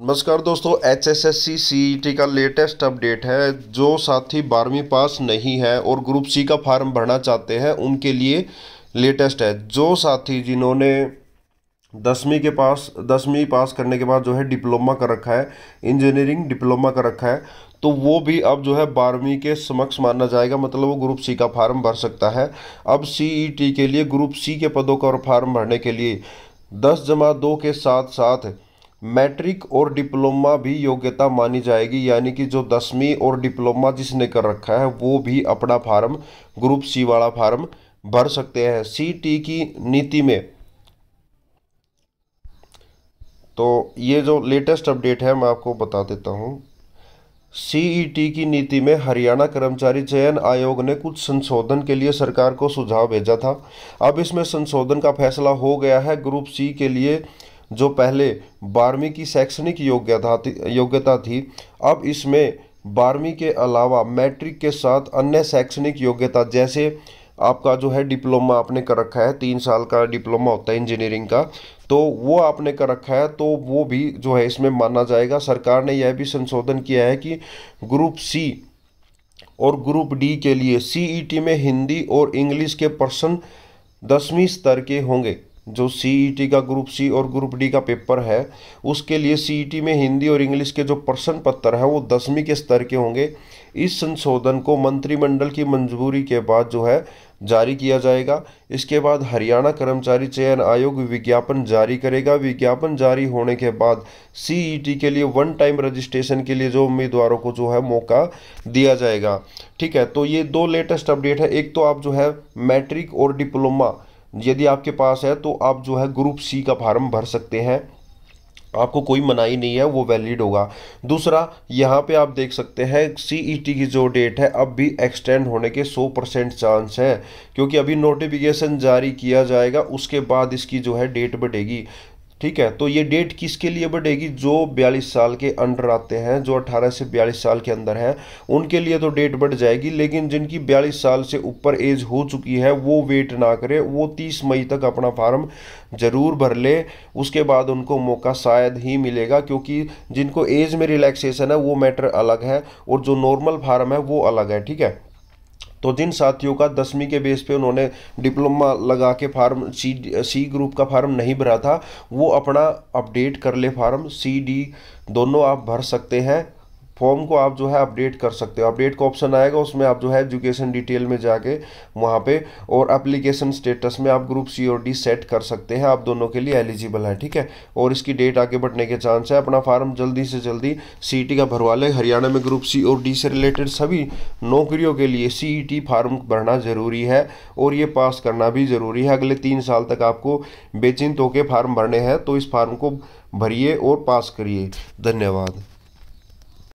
नमस्कार दोस्तों H S S C C E e T का लेटेस्ट अपडेट है जो साथी बारहवीं पास नहीं है और ग्रुप सी का फॉर्म भरना चाहते हैं उनके लिए लेटेस्ट है जो साथी जिन्होंने दसवीं के पास दसवीं पास करने के बाद जो है डिप्लोमा कर रखा है इंजीनियरिंग डिप्लोमा कर रखा है तो वो भी अब जो है बारहवीं के समक्ष माना जाएगा मतलब वो ग्रुप सी का फार्म भर सकता है अब सीईटी e के लिए ग्रुप सी के पदों का और फार्म भरने के लिए दस जमा दो के साथ साथ मैट्रिक और डिप्लोमा भी योग्यता मानी जाएगी यानी कि जो दसवीं और डिप्लोमा जिसने कर रखा है वो भी अपना फार्म ग्रुप सी वाला फार्म भर सकते हैं सी टी की नीति में तो ये जो लेटेस्ट अपडेट है मैं आपको बता देता हूँ सीईटी e की नीति में हरियाणा कर्मचारी चयन आयोग ने कुछ संशोधन के लिए सरकार को सुझाव भेजा था अब इसमें संशोधन का फैसला हो गया है ग्रुप सी के लिए जो पहले बारहवीं की शैक्षणिक योग्यता योग्यता थी अब इसमें बारहवीं के अलावा मैट्रिक के साथ अन्य शैक्षणिक योग्यता जैसे आपका जो है डिप्लोमा आपने कर रखा है तीन साल का डिप्लोमा होता है इंजीनियरिंग का तो वो आपने कर रखा है तो वो भी जो है इसमें माना जाएगा सरकार ने यह भी संशोधन किया है कि ग्रुप सी और ग्रुप डी के लिए सीईटी e में हिंदी और इंग्लिश के पर्सन दसवीं स्तर के होंगे जो सी e का ग्रुप सी और ग्रुप डी का पेपर है उसके लिए सी e में हिंदी और इंग्लिश के जो प्रश्न पत्र है वो दसवीं के स्तर के होंगे इस संशोधन को मंत्रिमंडल की मंजूरी के बाद जो है जारी किया जाएगा इसके बाद हरियाणा कर्मचारी चयन आयोग विज्ञापन जारी करेगा विज्ञापन जारी होने के बाद सी e के लिए वन टाइम रजिस्ट्रेशन के लिए जो उम्मीदवारों को जो है मौका दिया जाएगा ठीक है तो ये दो लेटेस्ट अपडेट है एक तो आप जो है मैट्रिक और डिप्लोमा यदि आपके पास है तो आप जो है ग्रुप सी का फार्म भर सकते हैं आपको कोई मनाही नहीं है वो वैलिड होगा दूसरा यहाँ पे आप देख सकते हैं सीईटी e की जो डेट है अब भी एक्सटेंड होने के 100 परसेंट चांस है क्योंकि अभी नोटिफिकेशन जारी किया जाएगा उसके बाद इसकी जो है डेट बढ़ेगी ठीक है तो ये डेट किसके लिए बढ़ेगी जो 42 साल के अंडर आते हैं जो 18 से 42 साल के अंदर हैं उनके लिए तो डेट बढ़ जाएगी लेकिन जिनकी 42 साल से ऊपर एज हो चुकी है वो वेट ना करे वो 30 मई तक अपना फार्म ज़रूर भर ले उसके बाद उनको मौका शायद ही मिलेगा क्योंकि जिनको एज में रिलैक्सेशन है वो मैटर अलग है और जो नॉर्मल फार्म है वो अलग है ठीक है तो जिन साथियों का दसवीं के बेस पे उन्होंने डिप्लोमा लगा के फार्म सी सी ग्रुप का फार्म नहीं भरा था वो अपना अपडेट कर ले फार्म सी डी दोनों आप भर सकते हैं फॉर्म को आप जो है अपडेट कर सकते हो अपडेट का ऑप्शन आएगा उसमें आप जो है एजुकेशन डिटेल में जाके वहाँ पे और एप्लीकेशन स्टेटस में आप ग्रुप सी और डी सेट कर सकते हैं आप दोनों के लिए एलिजिबल हैं ठीक है और इसकी डेट आगे बढ़ने के चांस है अपना फार्म जल्दी से जल्दी सी का भरवा लें हरियाणा में ग्रुप सी और डी से रिलेटेड सभी नौकरियों के लिए सी फार्म भरना ज़रूरी है और ये पास करना भी ज़रूरी है अगले तीन साल तक आपको बेचिंत होकर फार्म भरने हैं तो इस फार्म को भरिए और पास करिए धन्यवाद